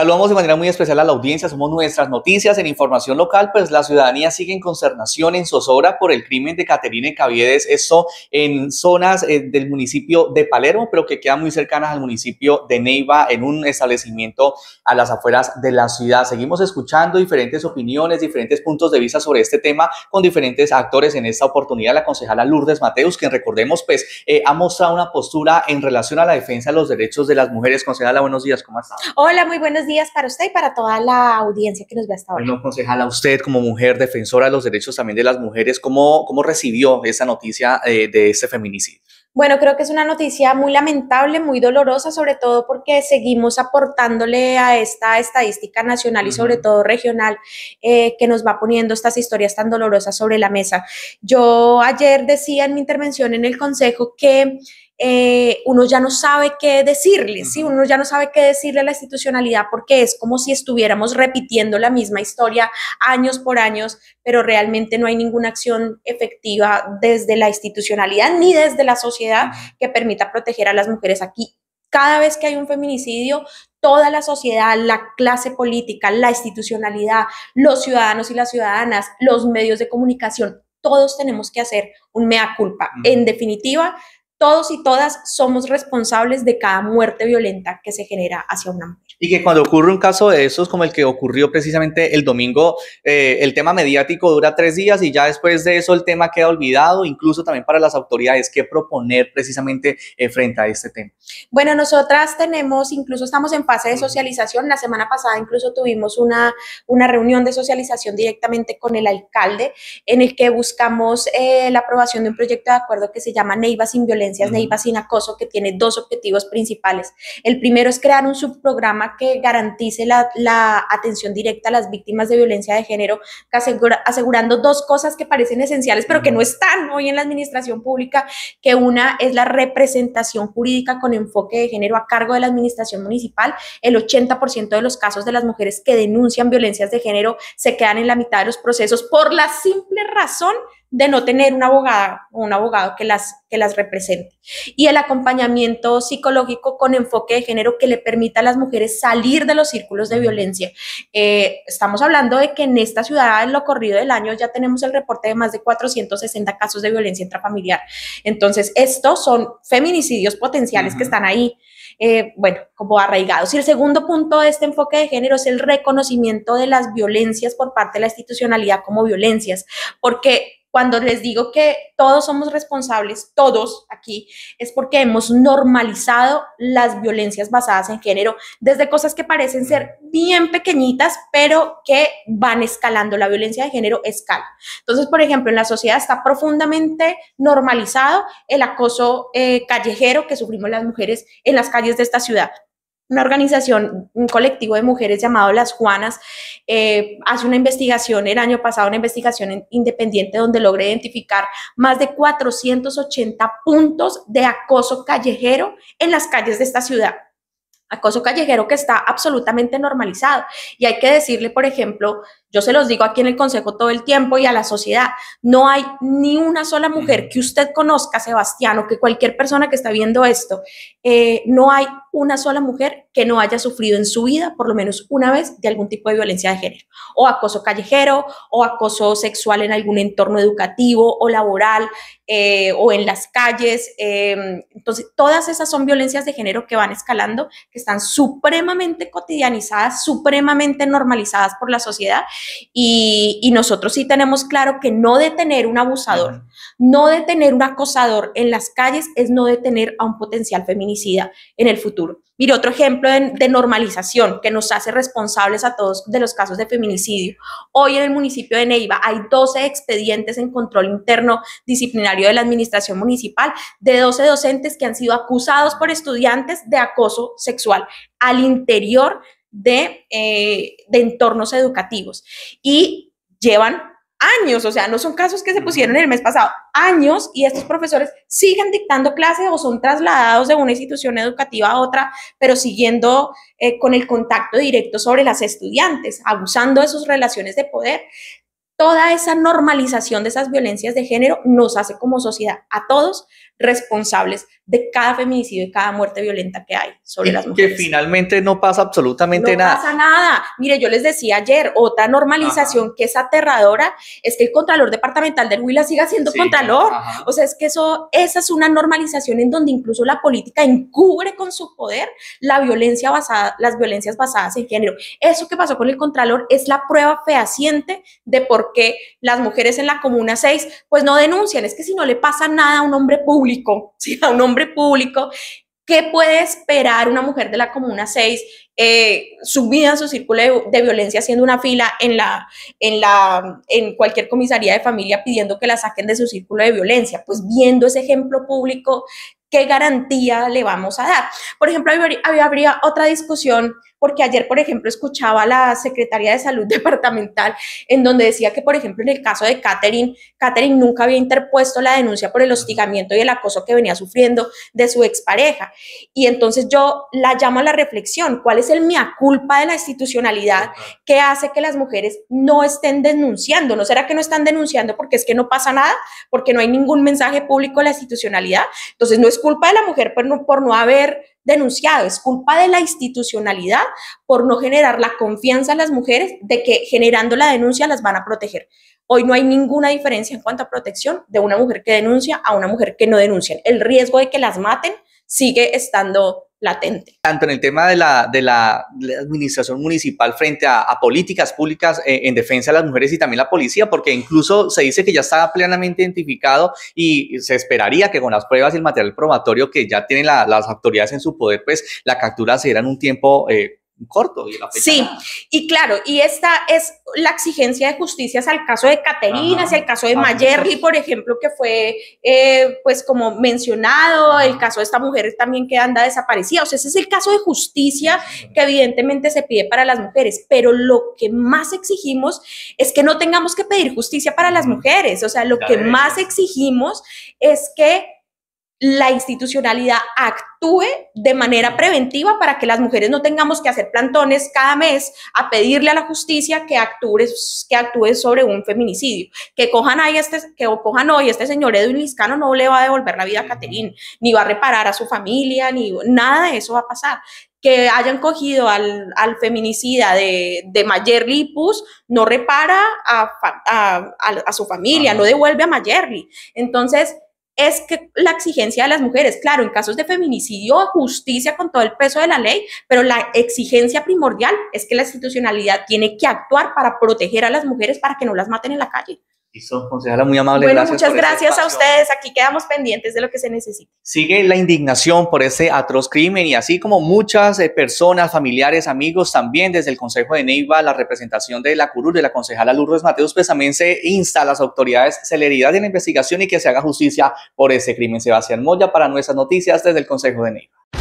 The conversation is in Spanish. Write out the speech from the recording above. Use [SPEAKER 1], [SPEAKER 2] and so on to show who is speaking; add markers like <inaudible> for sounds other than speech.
[SPEAKER 1] Saludamos de manera muy especial a la audiencia, somos nuestras noticias en información local, pues la ciudadanía sigue en consternación, en zozobra por el crimen de Caterine Caviedes, esto en zonas eh, del municipio de Palermo, pero que queda muy cercanas al municipio de Neiva, en un establecimiento a las afueras de la ciudad. Seguimos escuchando diferentes opiniones, diferentes puntos de vista sobre este tema con diferentes actores. En esta oportunidad, la concejala Lourdes Mateus, que recordemos, pues eh, ha mostrado una postura en relación a la defensa de los derechos de las mujeres. Concejala, buenos días, ¿cómo está?
[SPEAKER 2] Hola, muy buenos días días para usted y para toda la audiencia que nos ve hasta ahora. Bueno, concejala,
[SPEAKER 1] usted como mujer defensora de los derechos también de las mujeres, ¿cómo, cómo recibió esa noticia eh, de ese feminicidio?
[SPEAKER 2] Bueno, creo que es una noticia muy lamentable, muy dolorosa, sobre todo porque seguimos aportándole a esta estadística nacional y sobre todo regional eh, que nos va poniendo estas historias tan dolorosas sobre la mesa. Yo ayer decía en mi intervención en el Consejo que eh, uno ya no sabe qué decirle, ¿sí? uno ya no sabe qué decirle a la institucionalidad porque es como si estuviéramos repitiendo la misma historia años por años, pero realmente no hay ninguna acción efectiva desde la institucionalidad ni desde la sociedad que permita proteger a las mujeres aquí. Cada vez que hay un feminicidio, toda la sociedad, la clase política, la institucionalidad, los ciudadanos y las ciudadanas, los medios de comunicación, todos tenemos que hacer un mea culpa. En definitiva, todos y todas somos responsables de cada muerte violenta que se genera hacia una mujer.
[SPEAKER 1] Y que cuando ocurre un caso de esos, como el que ocurrió precisamente el domingo, eh, el tema mediático dura tres días y ya después de eso el tema queda olvidado, incluso también para las autoridades, qué proponer precisamente eh, frente a este tema.
[SPEAKER 2] Bueno, nosotras tenemos, incluso estamos en fase de socialización, la semana pasada incluso tuvimos una, una reunión de socialización directamente con el alcalde en el que buscamos eh, la aprobación de un proyecto de acuerdo que se llama Neiva sin violencia Neiva sin acoso que tiene dos objetivos principales. El primero es crear un subprograma que garantice la, atención directa a las víctimas de violencia de género, asegurando dos cosas que parecen esenciales pero que no están hoy en la administración pública, que una es la representación jurídica con enfoque de género a cargo de la administración municipal. El 80% de los casos de las mujeres que denuncian violencias de género se quedan en la mitad de los procesos por la simple razón de no tener una abogada o un abogado que las, que las represente. Y el acompañamiento psicológico con enfoque de género que le permita a las mujeres salir de los círculos de violencia. Eh, estamos hablando de que en esta ciudad, en lo corrido del año, ya tenemos el reporte de más de 460 casos de violencia intrafamiliar. Entonces, estos son feminicidios potenciales que están ahí. Eh, bueno, como arraigados. Y el segundo punto de este enfoque de género es el reconocimiento de las violencias por parte de la institucionalidad como violencias, porque cuando les digo que todos somos responsables, todos aquí, es porque hemos normalizado las violencias basadas en género, desde cosas que parecen ser bien pequeñitas, pero que van escalando. La violencia de género escala. Entonces, por ejemplo, en la sociedad está profundamente normalizado el acoso eh, callejero que sufrimos las mujeres en las calles de esta ciudad una organización, un colectivo de mujeres llamado Las Juanas, eh, hace una investigación el año pasado, una investigación independiente donde logra identificar más de 480 puntos de acoso callejero en las calles de esta ciudad. Acoso callejero que está absolutamente normalizado. Y hay que decirle, por ejemplo, yo se los digo aquí en el Consejo todo el tiempo y a la sociedad, no hay ni una sola mujer que usted conozca, Sebastián, o que cualquier persona que está viendo esto, eh, no hay una sola mujer que no haya sufrido en su vida por lo menos una vez de algún tipo de violencia de género, o acoso callejero, o acoso sexual en algún entorno educativo o laboral, eh, o en las calles. Em, entonces, todas esas son violencias de género que van escalando, que están supremamente cotidianizadas, supremamente normalizadas por la sociedad, y, nosotros sí tenemos claro que no detener un abusador, no detener un acosador en las calles es no detener a un potencial feminista en el futuro. Mire, otro ejemplo de, normalización que nos hace responsables a todos de los casos de feminicidio. Hoy en el municipio de Neiva hay 12 expedientes en control interno disciplinario de la administración municipal de 12 docentes que han sido acusados por estudiantes de acoso sexual al interior de eh, entornos educativos y llevan años, o sea, no son casos que se pusieron el mes pasado, años y estos profesores siguen dictando clases o son trasladados de una institución educativa a otra, pero siguiendo eh, con el contacto directo sobre las estudiantes, abusando de sus relaciones de poder toda esa normalización de esas violencias de género nos hace como sociedad a todos responsables de cada feminicidio y cada muerte violenta que hay sobre las mujeres.
[SPEAKER 1] Que finalmente no pasa absolutamente nada. No pasa
[SPEAKER 2] nada. Mire, yo les decía ayer, otra normalización que es aterradora es que el Contralor Departamental del Huila siga siendo Contralor. O sea, es que eso, esa es una normalización en donde incluso la política encubre con su poder la violencia basada, las violencias basadas en género. Eso que pasó con el Contralor es la prueba fehaciente de por qué que las mujeres en la Comuna 6 pues no denuncian. Es que si no le pasa nada a un hombre público, si <laughs> a un hombre público, ¿qué puede esperar una mujer de la Comuna 6 eh, subida a su círculo de, violencia haciendo una fila en, la, en, la, en cualquier comisaría de familia pidiendo que la saquen de su círculo de violencia? Pues viendo ese ejemplo público, ¿qué garantía le vamos a dar? Por ejemplo, habría, habría otra discusión porque ayer, por ejemplo, escuchaba a la Secretaría de salud <laughs> departamental en donde decía que, por ejemplo, en el caso de Catherine, Catherine nunca había interpuesto la denuncia por el hostigamiento y el acoso que venía sufriendo de su expareja. Y entonces yo la llamo a la reflexión, ¿cuál es el mea culpa de la institucionalidad que hace que las mujeres no estén denunciando? ¿No será que no están denunciando porque es que no pasa nada, porque no hay ningún mensaje público de la institucionalidad? Entonces no es culpa de la mujer por no, por no haber denunciado, es culpa de la institucionalidad por no generar la confianza a las mujeres de que generando la denuncia las van a proteger. Hoy no hay ninguna diferencia en cuanto a protección de una mujer que denuncia a una mujer que no denuncia. El riesgo de que las maten sigue estando latente.
[SPEAKER 1] Tanto en el tema de la, administración municipal frente a, políticas públicas eh, en defensa de las mujeres y también la policía, porque incluso se dice que ya está plenamente identificado y se esperaría que con las pruebas y el material probatorio que ya tienen las autoridades en su poder, pues la captura se diera en un tiempo eh, corto y la fecha. Sí,
[SPEAKER 2] y claro, y esta es la exigencia de justicia al caso de Caterina, hacia el caso de Mayerly, por ejemplo, que fue, eh, pues como mencionado, el caso de esta mujer también que anda desaparecida. O sea, ese es el caso de justicia que evidentemente se pide para las mujeres, pero lo que más exigimos es que no tengamos que pedir justicia para las mujeres. O sea, lo que más exigimos es que la institucionalidad actúe de manera preventiva para que las mujeres no tengamos que hacer plantones cada mes a pedirle a la justicia que actúe, que actúe sobre un feminicidio. Que cojan, ahí este, que cojan hoy este señor Edwin Liscano no le va a devolver la vida a Caterine, ni va a reparar a su familia, ni nada de eso va a pasar. Que hayan cogido al, al feminicida de, de y no repara a, a, su familia, no devuelve a Mayerly. Entonces, es que la exigencia de las mujeres, claro, en casos de feminicidio, justicia con todo el peso de la ley, pero la exigencia primordial es que la institucionalidad tiene que actuar para proteger a las mujeres para que no las maten en la calle
[SPEAKER 1] son concejala, muy amable. Bueno, muchas gracias
[SPEAKER 2] a ustedes. Aquí quedamos pendientes de lo que se necesite.
[SPEAKER 1] Sigue la indignación por ese atroz crimen y así como muchas eh, personas, familiares, amigos, también desde el Consejo de Neiva, la representación de la curul de la concejala Lourdes Mateos, Pesamense también se insta a las autoridades celeridad en la investigación y que se haga justicia por ese crimen. Sebastián Moya para nuestras noticias desde el Consejo de Neiva.